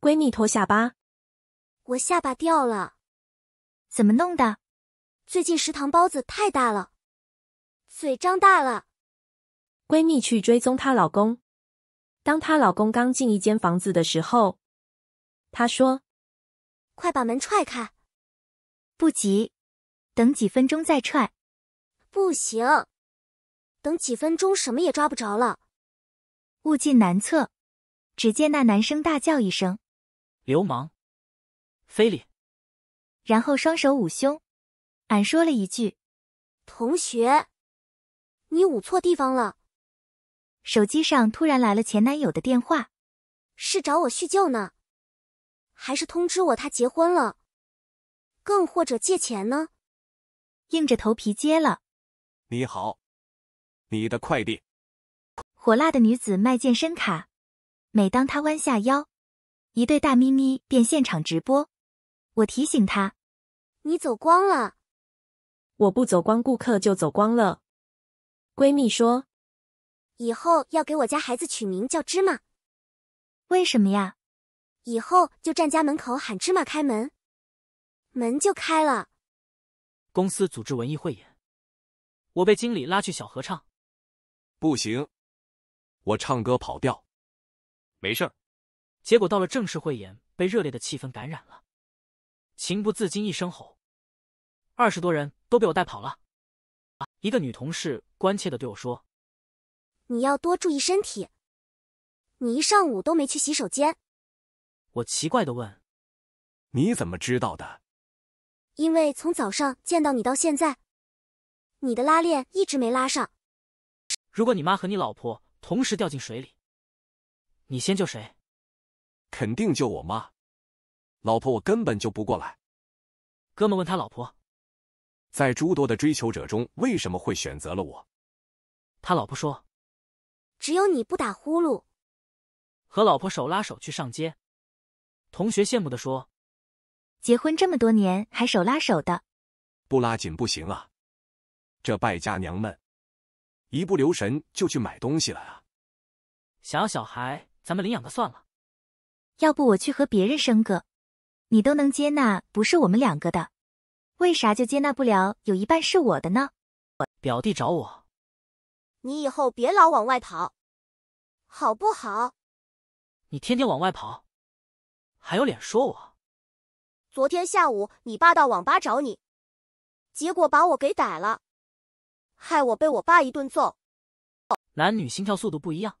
闺蜜脱下巴，我下巴掉了，怎么弄的？最近食堂包子太大了，嘴张大了。闺蜜去追踪她老公，当她老公刚进一间房子的时候，她说：“快把门踹开，不急，等几分钟再踹。”不行，等几分钟什么也抓不着了，物尽难测。只见那男生大叫一声。流氓，非礼，然后双手捂胸，俺说了一句：“同学，你捂错地方了。”手机上突然来了前男友的电话，是找我叙旧呢，还是通知我他结婚了，更或者借钱呢？硬着头皮接了。你好，你的快递。火辣的女子卖健身卡，每当她弯下腰。一对大咪咪便现场直播。我提醒他：“你走光了。”“我不走光，顾客就走光了。”闺蜜说：“以后要给我家孩子取名叫芝麻，为什么呀？以后就站家门口喊芝麻开门，门就开了。”公司组织文艺汇演，我被经理拉去小合唱。不行，我唱歌跑调。没事儿。结果到了正式汇演，被热烈的气氛感染了，情不自禁一声吼，二十多人都被我带跑了。啊！一个女同事关切的对我说：“你要多注意身体，你一上午都没去洗手间。”我奇怪的问：“你怎么知道的？”因为从早上见到你到现在，你的拉链一直没拉上。如果你妈和你老婆同时掉进水里，你先救谁？肯定救我妈，老婆，我根本就不过来。哥们问他老婆，在诸多的追求者中，为什么会选择了我？他老婆说：“只有你不打呼噜。”和老婆手拉手去上街，同学羡慕的说：“结婚这么多年还手拉手的，不拉紧不行啊！这败家娘们，一不留神就去买东西了啊！想要小孩，咱们领养个算了。”要不我去和别人生个，你都能接纳不是我们两个的，为啥就接纳不了有一半是我的呢？表弟找我，你以后别老往外跑，好不好？你天天往外跑，还有脸说我？昨天下午你爸到网吧找你，结果把我给逮了，害我被我爸一顿揍。男女心跳速度不一样，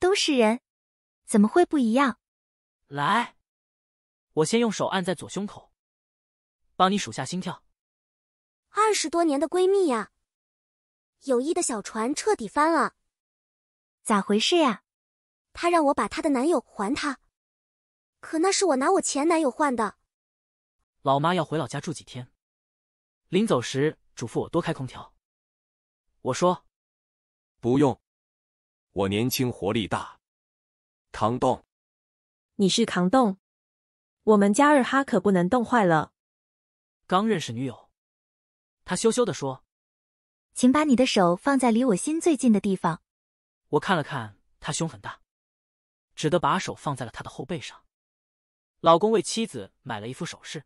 都是人，怎么会不一样？来，我先用手按在左胸口，帮你数下心跳。二十多年的闺蜜呀，友谊的小船彻底翻了，咋回事呀？她让我把她的男友还她，可那是我拿我前男友换的。老妈要回老家住几天，临走时嘱咐我多开空调。我说不用，我年轻活力大，唐栋。你是扛冻，我们家二哈可不能冻坏了。刚认识女友，他羞羞的说：“请把你的手放在离我心最近的地方。”我看了看他胸很大，只得把手放在了他的后背上。老公为妻子买了一副首饰，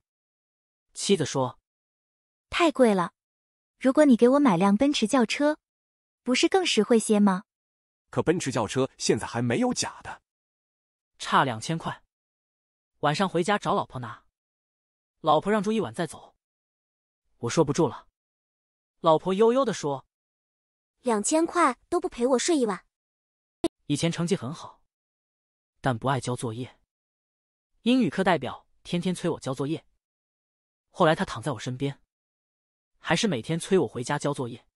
妻子说：“太贵了，如果你给我买辆奔驰轿车，不是更实惠些吗？”可奔驰轿车现在还没有假的。差两千块，晚上回家找老婆拿。老婆让住一晚再走，我说不住了。老婆悠悠的说：“两千块都不陪我睡一晚？”以前成绩很好，但不爱交作业。英语课代表天天催我交作业。后来他躺在我身边，还是每天催我回家交作业。